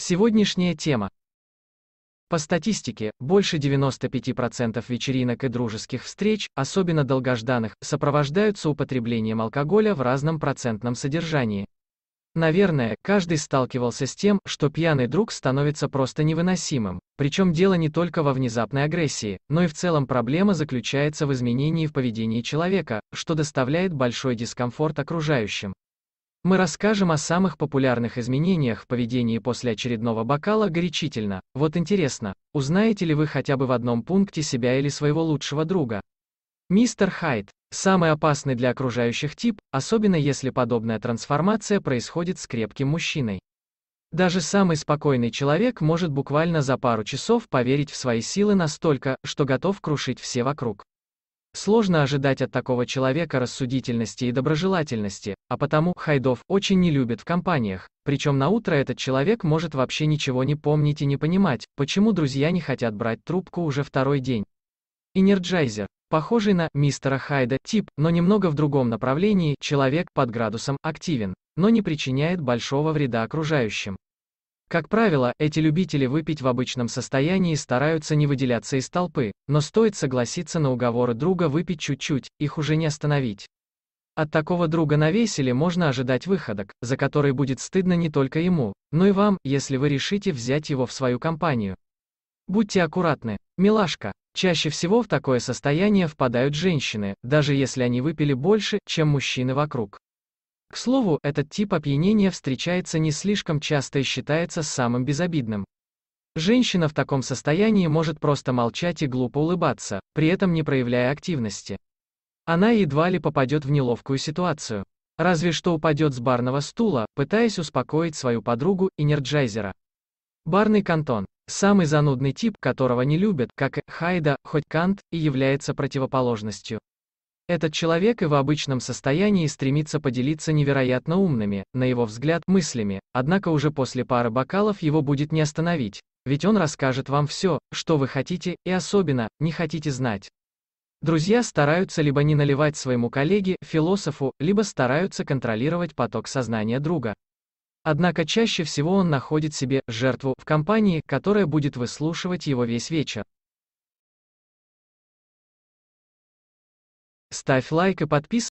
Сегодняшняя тема. По статистике, больше 95% вечеринок и дружеских встреч, особенно долгожданных, сопровождаются употреблением алкоголя в разном процентном содержании. Наверное, каждый сталкивался с тем, что пьяный друг становится просто невыносимым. Причем дело не только во внезапной агрессии, но и в целом проблема заключается в изменении в поведении человека, что доставляет большой дискомфорт окружающим. Мы расскажем о самых популярных изменениях в поведении после очередного бокала горячительно. Вот интересно, узнаете ли вы хотя бы в одном пункте себя или своего лучшего друга? Мистер Хайд – самый опасный для окружающих тип, особенно если подобная трансформация происходит с крепким мужчиной. Даже самый спокойный человек может буквально за пару часов поверить в свои силы настолько, что готов крушить все вокруг. Сложно ожидать от такого человека рассудительности и доброжелательности, а потому Хайдов очень не любит в компаниях, причем на утро этот человек может вообще ничего не помнить и не понимать, почему друзья не хотят брать трубку уже второй день. Энерджайзер. Похожий на мистера Хайда тип, но немного в другом направлении, человек под градусом активен, но не причиняет большого вреда окружающим. Как правило, эти любители выпить в обычном состоянии стараются не выделяться из толпы, но стоит согласиться на уговоры друга выпить чуть-чуть, их уже не остановить. От такого друга на веселе можно ожидать выходок, за который будет стыдно не только ему, но и вам, если вы решите взять его в свою компанию. Будьте аккуратны. Милашка, чаще всего в такое состояние впадают женщины, даже если они выпили больше, чем мужчины вокруг. К слову, этот тип опьянения встречается не слишком часто и считается самым безобидным. Женщина в таком состоянии может просто молчать и глупо улыбаться, при этом не проявляя активности. Она едва ли попадет в неловкую ситуацию. Разве что упадет с барного стула, пытаясь успокоить свою подругу, энерджайзера. Барный кантон. Самый занудный тип, которого не любят, как и Хайда, хоть Кант, и является противоположностью. Этот человек и в обычном состоянии стремится поделиться невероятно умными, на его взгляд, мыслями, однако уже после пары бокалов его будет не остановить, ведь он расскажет вам все, что вы хотите, и особенно, не хотите знать. Друзья стараются либо не наливать своему коллеге, философу, либо стараются контролировать поток сознания друга. Однако чаще всего он находит себе жертву в компании, которая будет выслушивать его весь вечер. Ставь лайк и подписывайся.